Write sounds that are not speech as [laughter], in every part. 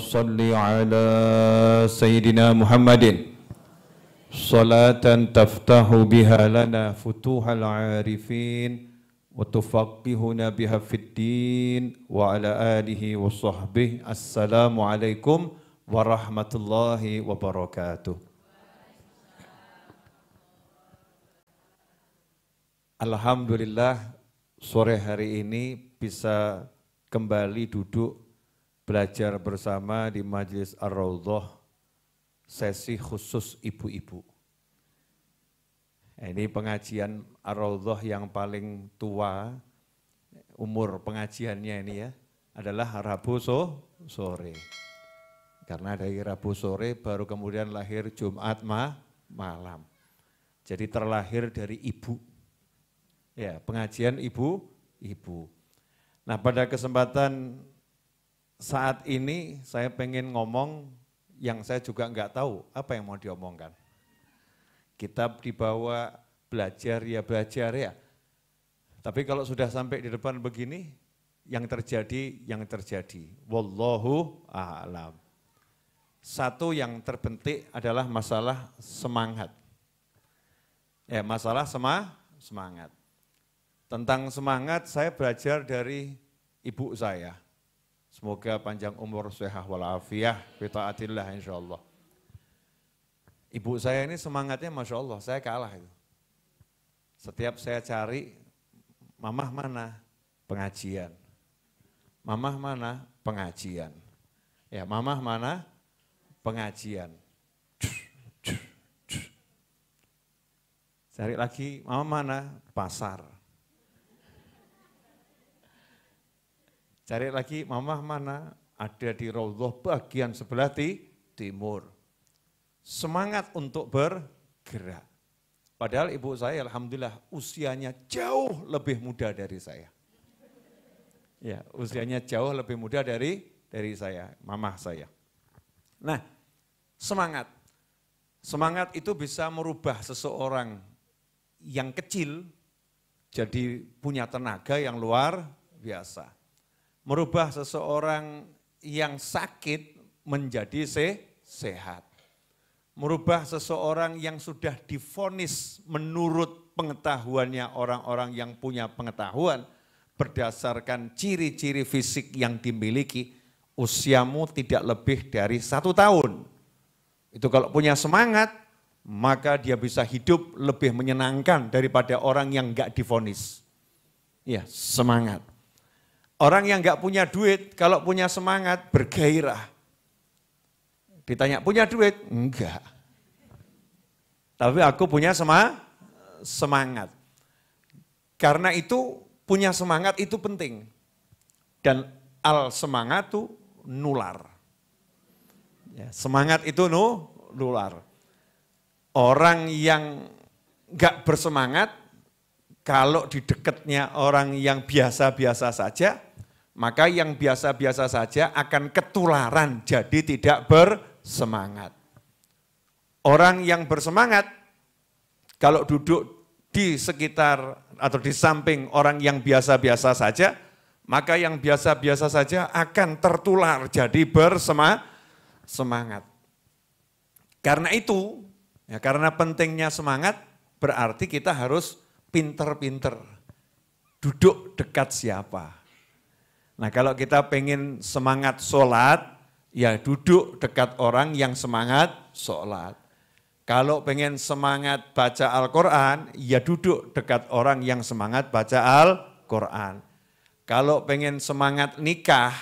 salli ala sayyidina Muhammadin salatan taftahu biha lana futuhal arifin wa tufaqihuna biha wa ala alihi wa sahbihi assalamu alaikum warahmatullahi wabarakatuh Alhamdulillah sore hari ini bisa kembali duduk belajar bersama di Majelis Ar-Raudhah sesi khusus ibu-ibu. Nah, ini pengajian Ar-Raudhah yang paling tua umur pengajiannya ini ya adalah Rabu so, sore. Karena dari Rabu sore baru kemudian lahir Jumat ma, malam. Jadi terlahir dari ibu. Ya, pengajian ibu, ibu. Nah, pada kesempatan saat ini saya pengen ngomong yang saya juga nggak tahu apa yang mau diomongkan. kita dibawa, belajar ya belajar ya. Tapi kalau sudah sampai di depan begini, yang terjadi, yang terjadi. Wallahu a'lam. Satu yang terpenting adalah masalah semangat. Ya, masalah sema, semangat. Tentang semangat saya belajar dari ibu saya Semoga panjang umur, sehat walafiah, atillah, insya Allah. Ibu saya ini semangatnya Masya Allah, saya kalah itu. Setiap saya cari, mamah mana? Pengajian. Mamah mana? Pengajian. Ya, mamah mana? Pengajian. Cari lagi, mamah mana? Pasar. Cari lagi mamah mana? Ada di Raudhah bagian sebelah di timur. Semangat untuk bergerak. Padahal ibu saya alhamdulillah usianya jauh lebih muda dari saya. Ya, usianya jauh lebih muda dari dari saya, mamah saya. Nah, semangat. Semangat itu bisa merubah seseorang yang kecil jadi punya tenaga yang luar biasa merubah seseorang yang sakit menjadi se sehat. Merubah seseorang yang sudah difonis menurut pengetahuannya orang-orang yang punya pengetahuan berdasarkan ciri-ciri fisik yang dimiliki usiamu tidak lebih dari satu tahun. Itu kalau punya semangat maka dia bisa hidup lebih menyenangkan daripada orang yang nggak difonis. Ya semangat. Orang yang nggak punya duit, kalau punya semangat, bergairah. Ditanya, punya duit? Enggak. Tapi aku punya sema semangat. Karena itu punya semangat itu penting. Dan al semangat itu nular. Ya, semangat itu nu, nular. Orang yang nggak bersemangat, kalau di dekatnya orang yang biasa-biasa saja, maka yang biasa-biasa saja akan ketularan, jadi tidak bersemangat. Orang yang bersemangat, kalau duduk di sekitar atau di samping orang yang biasa-biasa saja, maka yang biasa-biasa saja akan tertular, jadi bersemangat. Karena itu, ya karena pentingnya semangat, berarti kita harus pinter-pinter duduk dekat siapa Nah kalau kita pengen semangat sholat, ya duduk dekat orang yang semangat sholat. Kalau pengen semangat baca Al-Quran, ya duduk dekat orang yang semangat baca Al-Quran. Kalau pengen semangat nikah,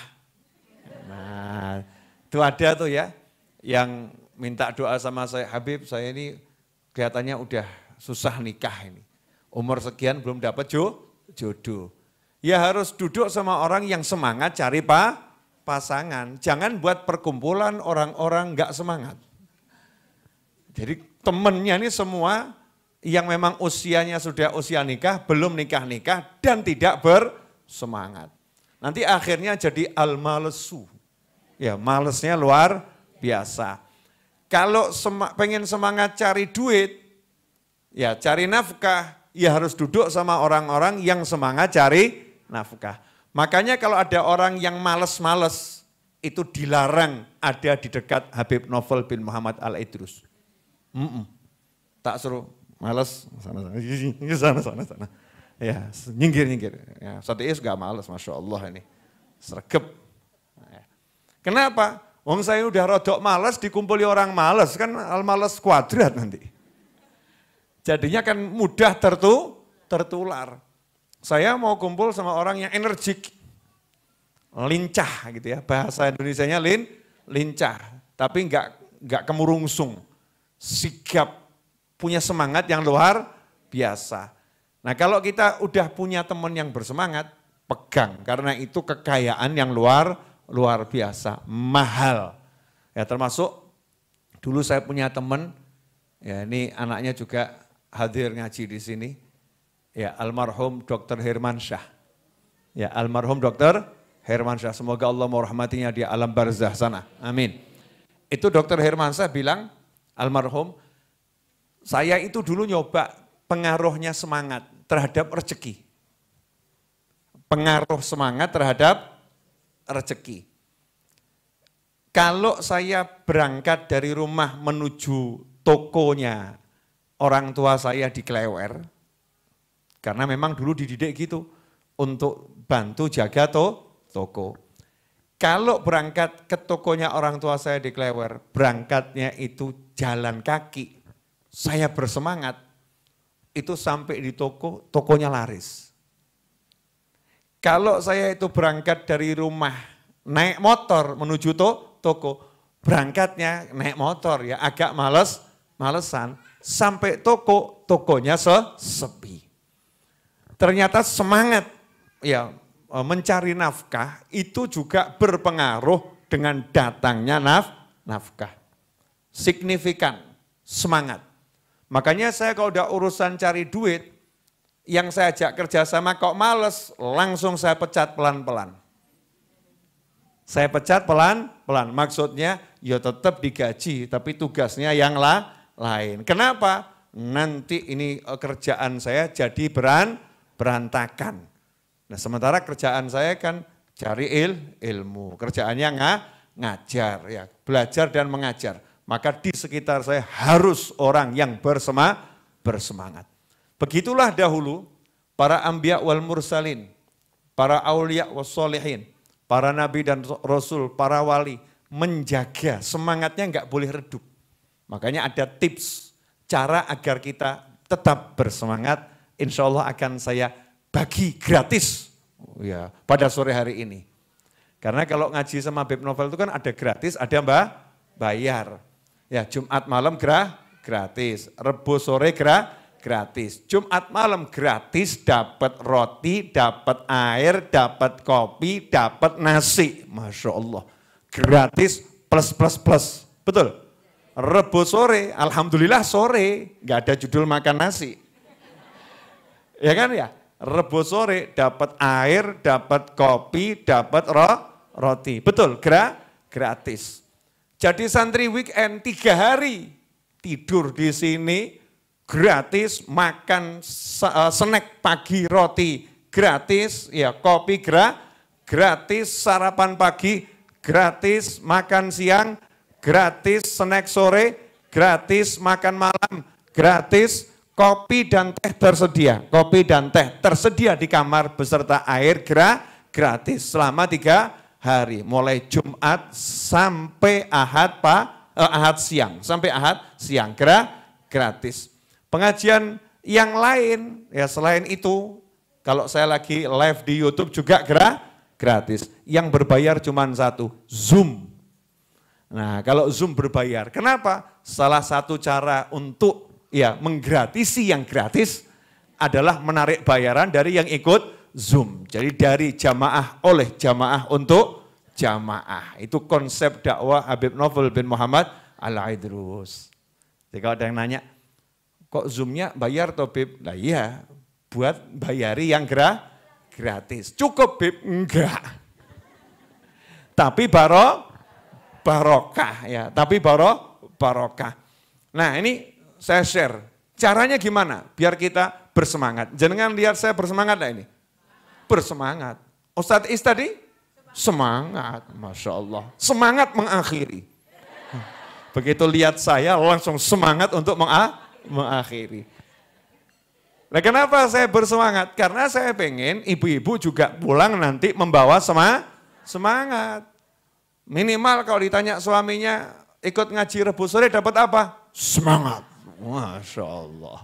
nah itu ada tuh ya, yang minta doa sama saya, Habib saya ini kelihatannya udah susah nikah ini. Umur sekian belum dapat jodoh. Ya harus duduk sama orang yang semangat cari pa, pasangan. Jangan buat perkumpulan orang-orang gak semangat. Jadi temennya ini semua yang memang usianya sudah usia nikah, belum nikah-nikah dan tidak bersemangat. Nanti akhirnya jadi al-malesu. Ya malesnya luar biasa. Kalau sem pengen semangat cari duit, ya cari nafkah, ya harus duduk sama orang-orang yang semangat cari nafkah. Makanya kalau ada orang yang males-males, itu dilarang ada di dekat Habib Novel bin Muhammad Al-Idrus. Mm -mm. Tak suruh, males, sana, sana, sana, sana. sana. Ya, nyinggir, nyinggir. Ya, satu Iis gak males, Masya Allah ini. Sergep. Ya. Kenapa? Wong saya udah rodok males, dikumpuli orang males, kan al males kuadrat nanti. Jadinya kan mudah tertu, tertular. Saya mau kumpul sama orang yang energik, lincah gitu ya. Bahasa Indonesia-nya lin, lincah, tapi enggak, nggak kemurungsung, sikap punya semangat yang luar biasa. Nah kalau kita udah punya teman yang bersemangat, pegang karena itu kekayaan yang luar luar biasa, mahal. Ya termasuk dulu saya punya teman, ya ini anaknya juga hadir ngaji di sini. Ya, almarhum Dr. Hermansyah. Ya, almarhum Dr. Hermansyah. Semoga Allah merahmatinya di alam barzah sana. Amin. Itu Dr. Hermansyah bilang, almarhum, saya itu dulu nyoba pengaruhnya semangat terhadap rezeki. Pengaruh semangat terhadap rezeki. Kalau saya berangkat dari rumah menuju tokonya orang tua saya di Klewer, karena memang dulu dididik gitu untuk bantu jaga to, toko. Kalau berangkat ke tokonya orang tua saya di Klewer, berangkatnya itu jalan kaki. Saya bersemangat, itu sampai di toko, tokonya laris. Kalau saya itu berangkat dari rumah, naik motor menuju to, toko, berangkatnya naik motor ya agak males, malesan. Sampai toko, tokonya se sepi. Ternyata semangat ya e, mencari nafkah itu juga berpengaruh dengan datangnya naf, nafkah. Signifikan, semangat. Makanya saya kalau udah urusan cari duit, yang saya ajak kerjasama kok males, langsung saya pecat pelan-pelan. Saya pecat pelan-pelan, maksudnya ya tetap digaji, tapi tugasnya yang lah, lain. Kenapa? Nanti ini e, kerjaan saya jadi beran, berantakan. Nah sementara kerjaan saya kan cari il, ilmu. Kerjaannya nggak ngajar, ya belajar dan mengajar. Maka di sekitar saya harus orang yang bersema, bersemangat. Begitulah dahulu para ambia wal mursalin, para aulia was para nabi dan rasul, para wali menjaga semangatnya nggak boleh redup. Makanya ada tips cara agar kita tetap bersemangat insya Allah akan saya bagi gratis ya pada sore hari ini. Karena kalau ngaji sama Bib Novel itu kan ada gratis, ada mbak bayar. Ya Jumat malam gra, gratis, Rebo sore gra, gratis. Jumat malam gratis dapat roti, dapat air, dapat kopi, dapat nasi. Masya Allah. Gratis plus plus plus. Betul? Rebo sore, Alhamdulillah sore, nggak ada judul makan nasi. Ya kan ya? Rebo sore dapat air, dapat kopi, dapat ro roti. Betul, gra gratis. Jadi santri weekend tiga hari tidur di sini gratis, makan eh, snack pagi roti gratis, ya kopi gra gratis, sarapan pagi gratis, makan siang gratis, snack sore gratis, makan malam gratis, Kopi dan teh tersedia. Kopi dan teh tersedia di kamar beserta air gratis selama tiga hari. Mulai Jumat sampai Ahad Pak eh, Ahad siang. Sampai Ahad siang gra, gratis. Pengajian yang lain ya selain itu kalau saya lagi live di YouTube juga gra, gratis. Yang berbayar cuma satu, Zoom. Nah, kalau Zoom berbayar. Kenapa? Salah satu cara untuk ya menggratisi yang gratis adalah menarik bayaran dari yang ikut Zoom. Jadi dari jamaah oleh jamaah untuk jamaah. Itu konsep dakwah Habib Novel bin Muhammad Al-Aidrus. Jadi kalau ada yang nanya, kok Zoom-nya bayar toh Bib? Nah iya, buat bayari yang gra gratis. Cukup Bib? Enggak. Tapi baro barokah ya, tapi baro barokah. Nah ini saya share. Caranya gimana? Biar kita bersemangat. Jangan lihat saya bersemangat lah ini. Bersemangat. Ustadz Is tadi? Semangat. Masya Allah. Semangat mengakhiri. Begitu lihat saya langsung semangat untuk mengakhiri. Nah kenapa saya bersemangat? Karena saya pengen ibu-ibu juga pulang nanti membawa sema semangat. Minimal kalau ditanya suaminya ikut ngaji rebus sore dapat apa? Semangat. Masya Allah.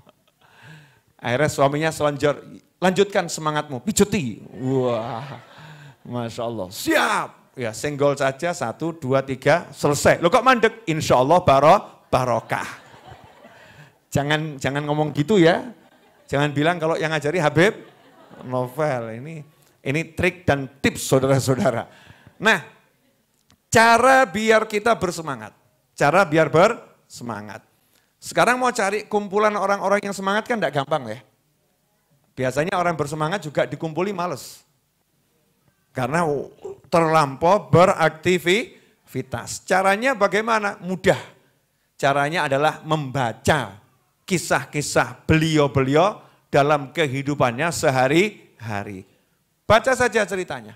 Akhirnya suaminya selanjut, lanjutkan semangatmu, pijuti. Wah, Masya Allah, siap. Ya senggol saja, satu, dua, tiga, selesai. Lo kok mandek? Insya Allah baro, barokah. Jangan, jangan ngomong gitu ya. Jangan bilang kalau yang ngajari Habib, novel. Ini ini trik dan tips saudara-saudara. Nah, cara biar kita bersemangat. Cara biar bersemangat sekarang mau cari kumpulan orang-orang yang semangat kan tidak gampang ya. Biasanya orang bersemangat juga dikumpuli males. Karena terlampau beraktivitas. Caranya bagaimana? Mudah. Caranya adalah membaca kisah-kisah beliau-beliau dalam kehidupannya sehari-hari. Baca saja ceritanya.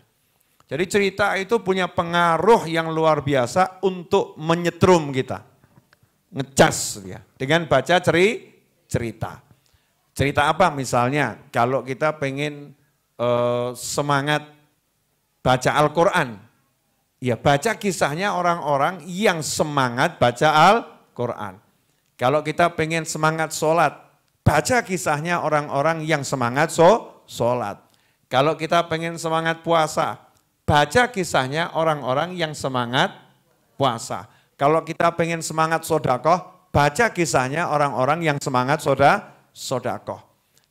Jadi cerita itu punya pengaruh yang luar biasa untuk menyetrum kita ngecas ya dengan baca ceri cerita. Cerita apa misalnya? Kalau kita pengen eh, semangat baca Al-Quran, ya baca kisahnya orang-orang yang semangat baca Al-Quran. Kalau kita pengen semangat sholat, baca kisahnya orang-orang yang semangat so sholat. Kalau kita pengen semangat puasa, baca kisahnya orang-orang yang semangat puasa. Kalau kita pengen semangat sodakoh, baca kisahnya orang-orang yang semangat soda, sodakoh.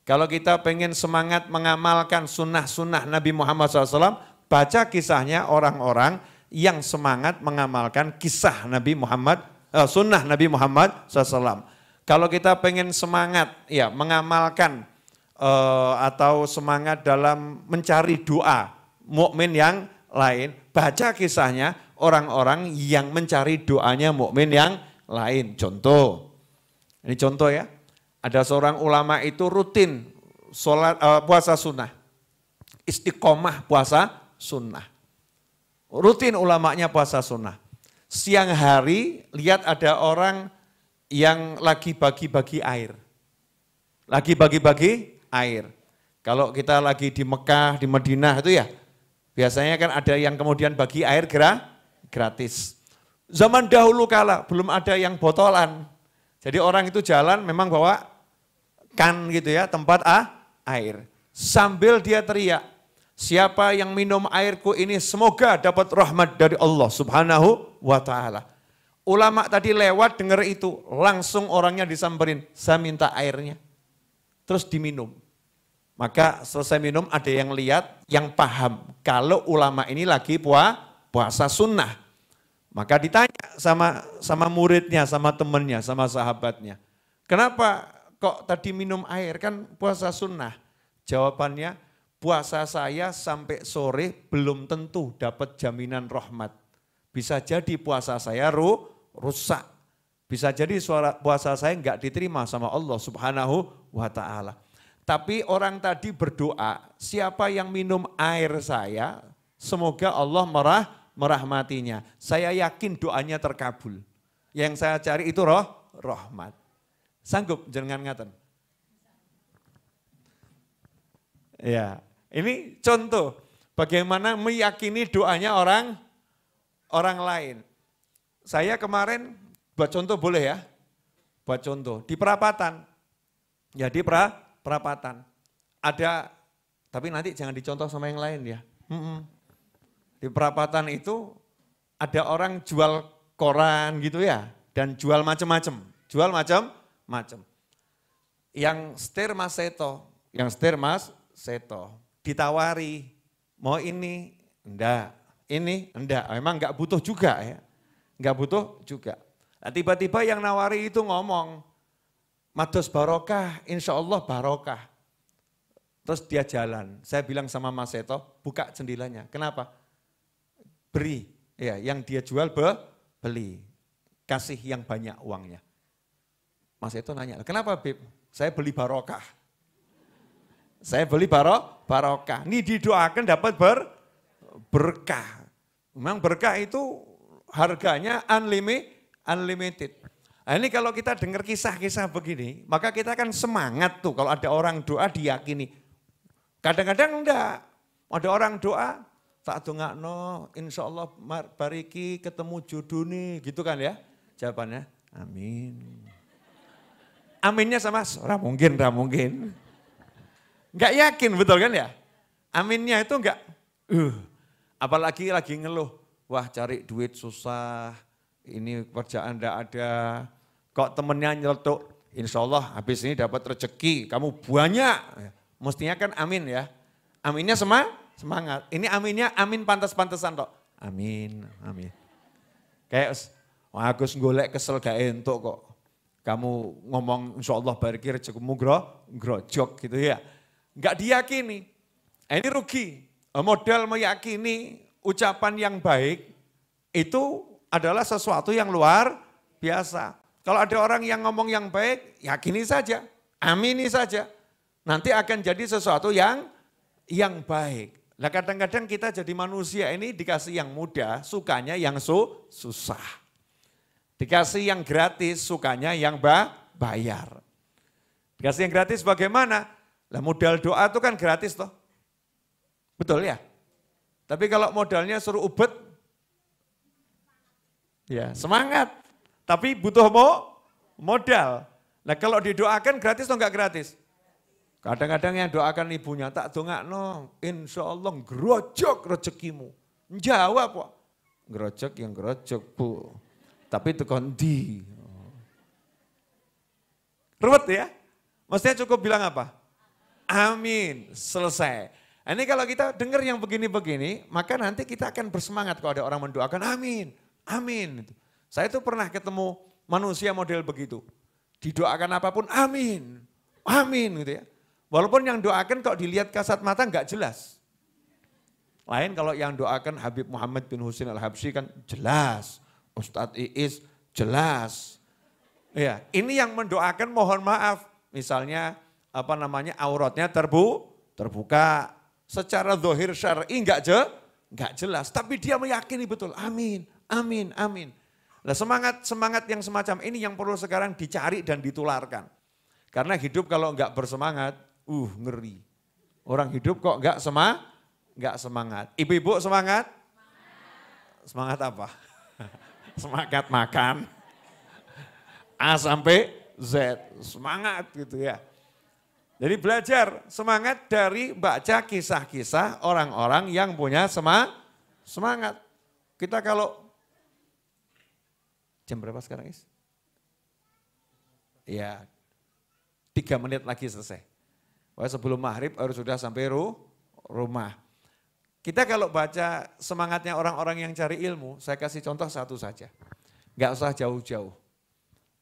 Kalau kita pengen semangat mengamalkan sunnah-sunnah Nabi Muhammad SAW, baca kisahnya orang-orang yang semangat mengamalkan kisah Nabi Muhammad, eh, sunnah Nabi Muhammad SAW. Kalau kita pengen semangat ya mengamalkan eh, atau semangat dalam mencari doa mukmin yang lain, baca kisahnya orang-orang yang mencari doanya mukmin yang lain. Contoh, ini contoh ya. Ada seorang ulama itu rutin sholat, uh, puasa sunnah. Istiqomah puasa sunnah. Rutin ulamanya puasa sunnah. Siang hari lihat ada orang yang lagi bagi-bagi air. Lagi bagi-bagi air. Kalau kita lagi di Mekah, di Madinah itu ya, biasanya kan ada yang kemudian bagi air gerah, gratis. Zaman dahulu kala belum ada yang botolan. Jadi orang itu jalan memang bawa kan gitu ya, tempat ah, air. Sambil dia teriak, siapa yang minum airku ini semoga dapat rahmat dari Allah subhanahu wa ta'ala. Ulama tadi lewat dengar itu, langsung orangnya disamperin, saya minta airnya. Terus diminum. Maka selesai minum ada yang lihat, yang paham. Kalau ulama ini lagi puas, Puasa sunnah. Maka ditanya sama sama muridnya, sama temannya, sama sahabatnya. Kenapa kok tadi minum air kan puasa sunnah? Jawabannya, puasa saya sampai sore belum tentu dapat jaminan rahmat. Bisa jadi puasa saya ru, rusak. Bisa jadi suara puasa saya enggak diterima sama Allah subhanahu wa ta'ala. Tapi orang tadi berdoa, siapa yang minum air saya, semoga Allah merah, merahmatinya. Saya yakin doanya terkabul. Yang saya cari itu roh, rahmat. Sanggup jangan ngaten? Ya, ini contoh bagaimana meyakini doanya orang orang lain. Saya kemarin buat contoh boleh ya? Buat contoh di perapatan. Ya di pra, perapatan. Ada tapi nanti jangan dicontoh sama yang lain ya. Mm -mm. Di perapatan itu ada orang jual koran gitu ya, dan jual macam-macam. Jual macam-macam. Yang setir mas seto, yang setir mas seto. Ditawari, mau ini, enggak. Ini, enggak. Memang enggak butuh juga ya. Enggak butuh juga. Nah, tiba-tiba yang nawari itu ngomong, Matos barokah, insya Allah barokah. Terus dia jalan. Saya bilang sama Mas Seto, buka jendelanya. Kenapa? beri. Ya, yang dia jual be, beli. Kasih yang banyak uangnya. Mas itu nanya, kenapa Bib? Saya beli barokah. Saya beli baro, barokah. Ini didoakan dapat ber, berkah. Memang berkah itu harganya unlimited. unlimited. Nah, ini kalau kita dengar kisah-kisah begini, maka kita akan semangat tuh kalau ada orang doa diyakini. Kadang-kadang enggak. Ada orang doa tak no, insya Allah bariki ketemu jodoh nih, gitu kan ya? Jawabannya, amin. Aminnya sama, ora mungkin, ora mungkin. Enggak yakin, betul kan ya? Aminnya itu enggak, uh, apalagi lagi ngeluh, wah cari duit susah, ini kerjaan enggak ada, kok temennya nyeletuk, insya Allah habis ini dapat rezeki, kamu banyak. Mestinya kan amin ya. Aminnya sama, Semangat. Ini aminnya amin pantas-pantesan toh. Amin, amin. Kayak Wah, Agus golek kesel gak entuk kok. Kamu ngomong insya Allah barikir cukup gro, grojok gitu ya. Enggak diyakini. Nah, ini rugi. Eh, model meyakini ucapan yang baik itu adalah sesuatu yang luar biasa. Kalau ada orang yang ngomong yang baik, yakini saja, amini saja. Nanti akan jadi sesuatu yang yang baik. Nah kadang-kadang kita jadi manusia ini dikasih yang mudah, sukanya yang su susah. Dikasih yang gratis, sukanya yang ba bayar. Dikasih yang gratis bagaimana? Lah modal doa itu kan gratis toh. Betul ya? Tapi kalau modalnya suruh ubet, ya semangat. Tapi butuh mo modal. Nah kalau didoakan gratis atau enggak gratis? Kadang-kadang yang doakan ibunya, tak dongak no, insya Allah ngerojok rezekimu. Jawab kok. Ngerojok yang ngerojok bu. Tapi itu kondi. Ruwet ya? Maksudnya cukup bilang apa? Amin, selesai. Nah, ini kalau kita dengar yang begini-begini, maka nanti kita akan bersemangat kalau ada orang mendoakan, amin, amin. Saya itu pernah ketemu manusia model begitu. Didoakan apapun, amin, amin gitu ya. Walaupun yang doakan kok dilihat kasat mata enggak jelas. Lain kalau yang doakan Habib Muhammad bin Husin Al-Habsyi kan jelas. Ustadz Iis jelas. Ya, ini yang mendoakan mohon maaf. Misalnya apa namanya auratnya terbu terbuka secara zahir syar'i enggak je enggak jelas tapi dia meyakini betul amin amin amin Nah, semangat semangat yang semacam ini yang perlu sekarang dicari dan ditularkan. Karena hidup kalau enggak bersemangat, Uh, ngeri. Orang hidup kok enggak sema, enggak semangat. Ibu-ibu semangat? Semangat apa? [laughs] semangat makan. A sampai Z, semangat gitu ya. Jadi belajar semangat dari baca kisah-kisah orang-orang yang punya sema, semangat. Kita kalau jam berapa sekarang is? Ya, tiga menit lagi selesai. Wah sebelum maghrib harus sudah sampai ru, rumah. Kita kalau baca semangatnya orang-orang yang cari ilmu, saya kasih contoh satu saja. Gak usah jauh-jauh.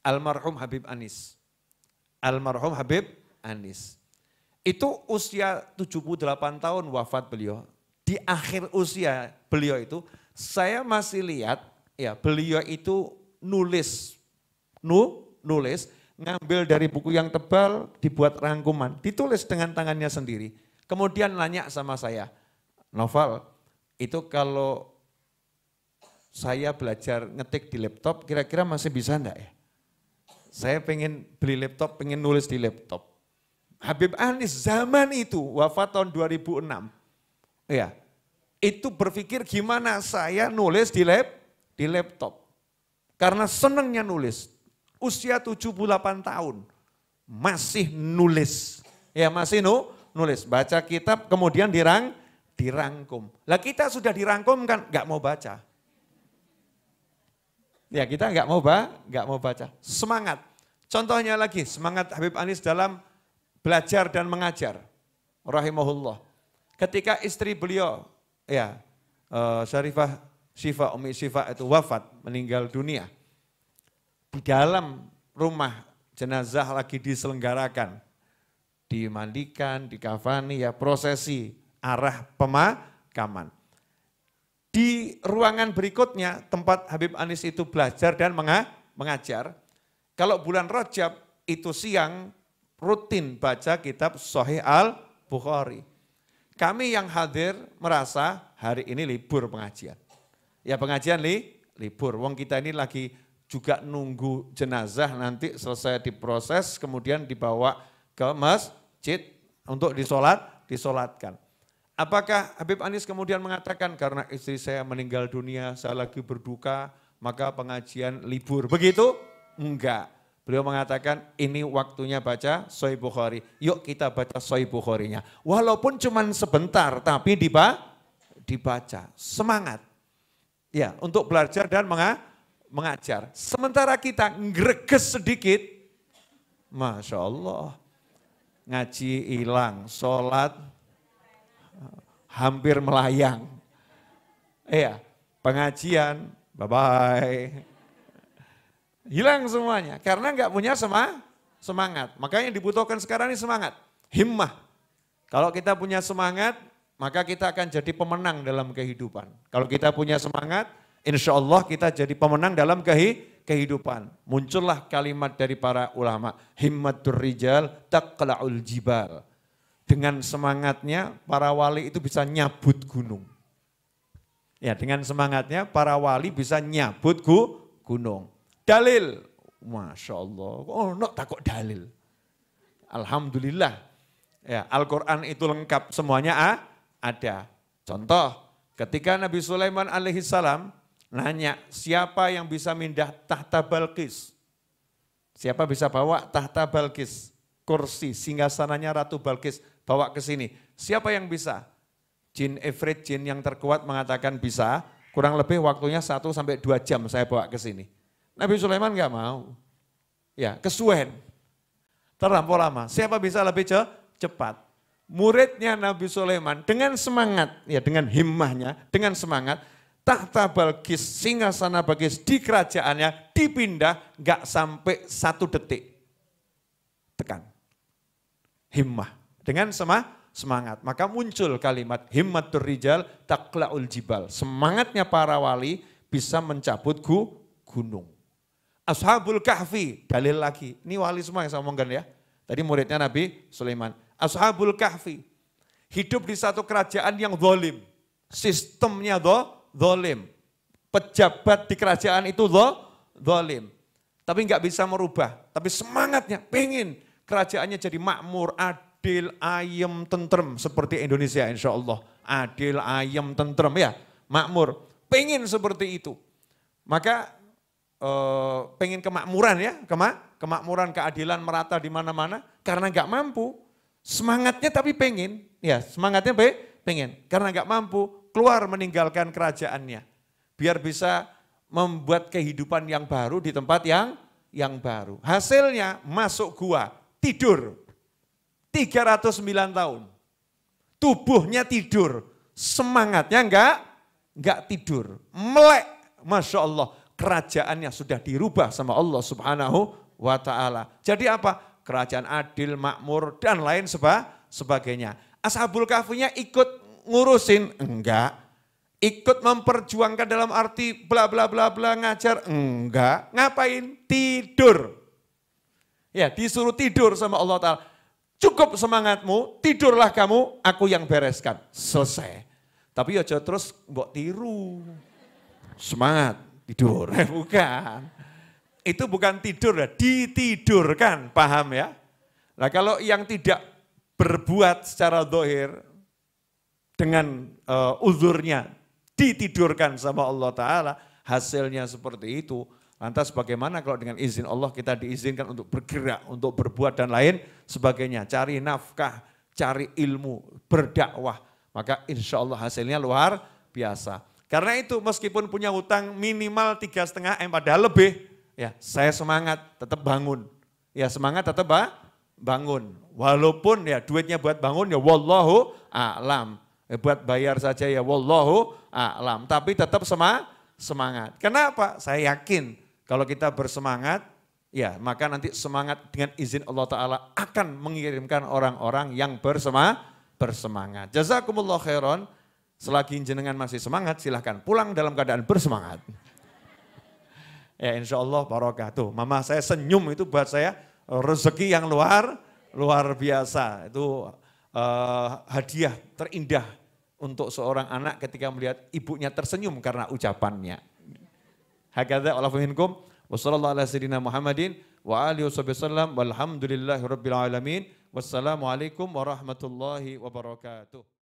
Almarhum Habib Anis. Almarhum Habib Anis. Itu usia 78 tahun wafat beliau. Di akhir usia beliau itu, saya masih lihat ya beliau itu nulis nu nulis ngambil dari buku yang tebal, dibuat rangkuman, ditulis dengan tangannya sendiri. Kemudian nanya sama saya, Novel, itu kalau saya belajar ngetik di laptop, kira-kira masih bisa enggak ya? Saya pengen beli laptop, pengen nulis di laptop. Habib Anis zaman itu, wafat tahun 2006. Ya, itu berpikir gimana saya nulis di lab, di laptop. Karena senangnya nulis, usia 78 tahun masih nulis. Ya, masih nu, nulis, baca kitab kemudian dirang dirangkum. Lah kita sudah dirangkum kan nggak mau baca. Ya, kita nggak mau ba, nggak mau baca. Semangat. Contohnya lagi semangat Habib Anies dalam belajar dan mengajar. Rahimahullah. Ketika istri beliau ya uh, Syarifah Syifa Umi Syifa itu wafat, meninggal dunia di dalam rumah jenazah lagi diselenggarakan. Dimandikan, dikafani, ya prosesi arah pemakaman. Di ruangan berikutnya tempat Habib Anis itu belajar dan mengajar. Kalau bulan Rajab itu siang rutin baca kitab Sahih Al-Bukhari. Kami yang hadir merasa hari ini libur pengajian. Ya pengajian li, libur, wong kita ini lagi juga nunggu jenazah nanti selesai diproses kemudian dibawa ke masjid untuk disolat, disolatkan. Apakah Habib Anies kemudian mengatakan karena istri saya meninggal dunia, saya lagi berduka, maka pengajian libur. Begitu? Enggak. Beliau mengatakan ini waktunya baca Soi Bukhari. Yuk kita baca Soi Bukhari-nya. Walaupun cuma sebentar tapi di dibaca. Semangat. Ya, untuk belajar dan mengajar mengajar. Sementara kita ngreges sedikit, Masya Allah, ngaji hilang, sholat hampir melayang. Iya, pengajian, bye-bye. Hilang semuanya, karena nggak punya sema, semangat. Makanya dibutuhkan sekarang ini semangat, himmah. Kalau kita punya semangat, maka kita akan jadi pemenang dalam kehidupan. Kalau kita punya semangat, Insya Allah kita jadi pemenang dalam kehidupan. Muncullah kalimat dari para ulama, himmatur rijal taqla'ul jibal. Dengan semangatnya para wali itu bisa nyabut gunung. Ya, dengan semangatnya para wali bisa nyabut gu, gunung. Dalil, Masya Allah, oh no, takut dalil. Alhamdulillah, ya Al-Quran itu lengkap semuanya ah, ada. Contoh, ketika Nabi Sulaiman alaihissalam salam nanya siapa yang bisa mindah tahta Balkis? Siapa bisa bawa tahta Balkis, kursi, singgasananya Ratu Balkis, bawa ke sini. Siapa yang bisa? Jin Efrit, jin yang terkuat mengatakan bisa, kurang lebih waktunya satu sampai dua jam saya bawa ke sini. Nabi Sulaiman nggak mau. Ya, kesuen. Terlampau lama. Siapa bisa lebih ce cepat? Muridnya Nabi Sulaiman dengan semangat, ya dengan himmahnya, dengan semangat, tahta Balkis, singgasana Balkis di kerajaannya dipindah nggak sampai satu detik. Tekan. Himmah. Dengan semah, semangat. Maka muncul kalimat himmat rijal takla'ul jibal. Semangatnya para wali bisa mencabut gu, gunung. Ashabul kahfi, dalil lagi. Ini wali semua yang saya omongkan ya. Tadi muridnya Nabi Sulaiman. Ashabul kahfi, hidup di satu kerajaan yang zalim. Sistemnya do, zolim. Pejabat di kerajaan itu zolim. Tapi nggak bisa merubah. Tapi semangatnya pengen kerajaannya jadi makmur, adil, ayem, tentrem. Seperti Indonesia insya Allah. Adil, ayem, tentrem ya. Makmur. Pengen seperti itu. Maka eh, pengen kemakmuran ya. Kema, kemakmuran, keadilan merata di mana-mana. Karena nggak mampu. Semangatnya tapi pengen. Ya semangatnya baik pengen. Karena nggak mampu, keluar meninggalkan kerajaannya. Biar bisa membuat kehidupan yang baru di tempat yang yang baru. Hasilnya masuk gua, tidur. 309 tahun. Tubuhnya tidur, semangatnya enggak enggak tidur. Melek, Masya Allah. Kerajaannya sudah dirubah sama Allah subhanahu wa ta'ala. Jadi apa? Kerajaan adil, makmur, dan lain seba, sebagainya. Ashabul kafunya ikut ngurusin? Enggak. Ikut memperjuangkan dalam arti bla bla bla bla ngajar? Enggak. Ngapain? Tidur. Ya, disuruh tidur sama Allah Ta'ala. Cukup semangatmu, tidurlah kamu, aku yang bereskan. Selesai. Tapi ojo ya terus mbok tiru. Semangat, tidur. [laughs] Bukan. Itu bukan tidur ya, ditidurkan, paham ya? Nah kalau yang tidak berbuat secara dohir dengan uh, uzurnya ditidurkan sama Allah Ta'ala, hasilnya seperti itu. Lantas bagaimana kalau dengan izin Allah kita diizinkan untuk bergerak, untuk berbuat dan lain sebagainya. Cari nafkah, cari ilmu, berdakwah. Maka insya Allah hasilnya luar biasa. Karena itu meskipun punya hutang minimal tiga setengah M padahal lebih, ya saya semangat tetap bangun. Ya semangat tetap bah, bangun. Walaupun ya duitnya buat bangun ya wallahu a'lam. Ya, buat bayar saja ya wallahu a'lam. Tapi tetap sema semangat. Kenapa? Saya yakin kalau kita bersemangat ya maka nanti semangat dengan izin Allah taala akan mengirimkan orang-orang yang bersema bersemangat. Jazakumullah khairan. Selagi jenengan masih semangat silahkan pulang dalam keadaan bersemangat. [laughs] Ya insya Allah barokah. Tuh mama saya senyum itu buat saya rezeki yang luar luar biasa. Itu uh, hadiah terindah untuk seorang anak ketika melihat ibunya tersenyum karena ucapannya. Hakadha Allah minkum wa sallallahu ala sayyidina Muhammadin wa alihi wasallam walhamdulillahi rabbil alamin. Wassalamualaikum warahmatullahi wabarakatuh.